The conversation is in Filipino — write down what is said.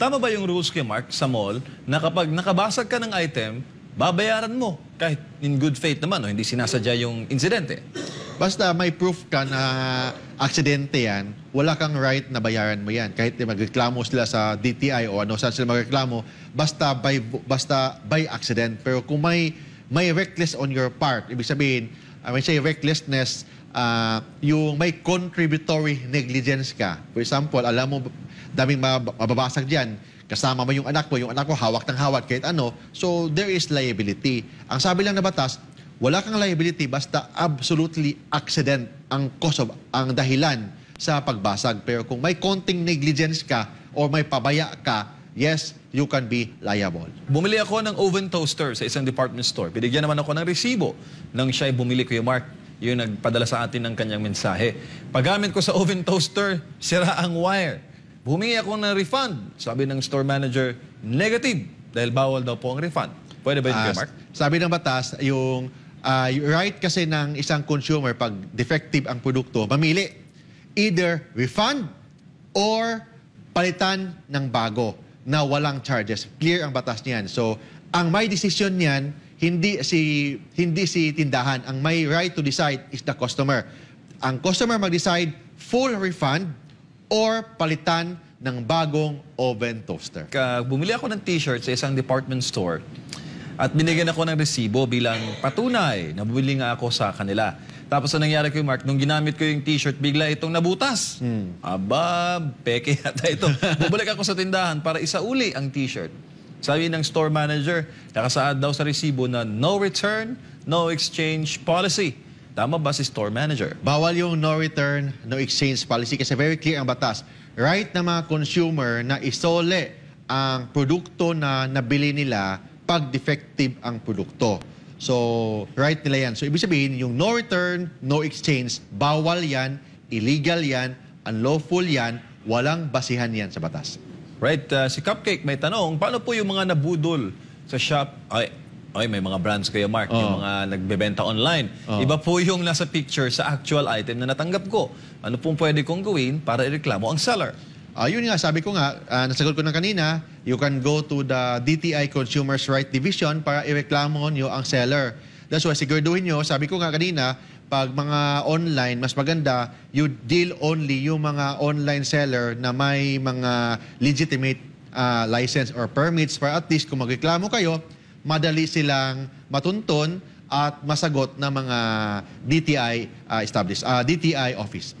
Tama ba yung rules kay Mark sa mall na kapag nakabasag ka ng item, babayaran mo kahit in good faith naman o hindi sinasadya yung insidente? Basta may proof ka na aksidente yan, wala kang right na bayaran mo yan. Kahit magreklamo sila sa DTI o ano, saan sila magreklamo, basta by, basta by accident. Pero kung may may reckless on your part. Ibig sabihin, uh, when I say recklessness, uh, yung may contributory negligence ka. For example, alam mo, daming mababasag dyan, kasama mo yung anak mo, yung anak mo hawak ng hawak kahit ano, so there is liability. Ang sabi lang na batas, wala kang liability basta absolutely accident ang cause of, ang dahilan sa pagbasag. Pero kung may konting negligence ka or may pabaya ka, yes, you can be liable. Bumili ako ng oven toaster sa isang department store. Binigyan naman ako ng resibo nang siya'y bumili ko yung Mark. Yung nagpadala sa atin ng kanyang mensahe. Pagamit ko sa oven toaster, sira ang wire. Humingi ako ng refund. Sabi ng store manager, negative. Dahil bawal daw po ang refund. Pwede ba yun, uh, Mark? Sabi ng batas, yung uh, right kasi ng isang consumer pag defective ang produkto, mamili. Either refund or palitan ng bago na walang charges. Clear ang batas niyan. So, ang may decision niyan, hindi si hindi si tindahan. Ang may right to decide is the customer. Ang customer mag-decide full refund or palitan ng bagong oven toaster. Kag bumili ako ng t-shirt sa isang department store at binigyan ako ng resibo bilang patunay na bumili nga ako sa kanila. Tapos ang nangyari kay Mark, nung ginamit ko yung t-shirt, bigla itong nabutas. Hmm. Aba, peke yata ito. Bubalik ako sa tindahan para isauli ang t-shirt. Sabi ng store manager, nakasaad daw sa resibo na no return, no exchange policy. Tama ba si store manager? Bawal yung no return, no exchange policy kasi very clear ang batas. Right na mga consumer na isole ang produkto na nabili nila pag defective ang produkto. So, right nila yan. So, ibig sabihin, yung no return, no exchange, bawal yan, illegal yan, unlawful yan, walang basihan yan sa batas. Right, uh, si Cupcake may tanong, paano po yung mga nabudol sa shop? Ay, ay may mga brands kayo, Mark, oh. yung mga nagbebenta online. Oh. Iba po yung nasa picture sa actual item na natanggap ko. Ano pong pwede kong gawin para ireklamo ang seller? Uh, yun nga, sabi ko nga, uh, nasagot ko na kanina, you can go to the DTI Consumers Right Division para ireklamo nyo ang seller. That's why siguraduhin nyo, sabi ko nga kanina, pag mga online, mas maganda, you deal only yung mga online seller na may mga legitimate uh, license or permits para at least kung magreklamo kayo, madali silang matunton at masagot ng mga DTI uh, established, uh, DTI office.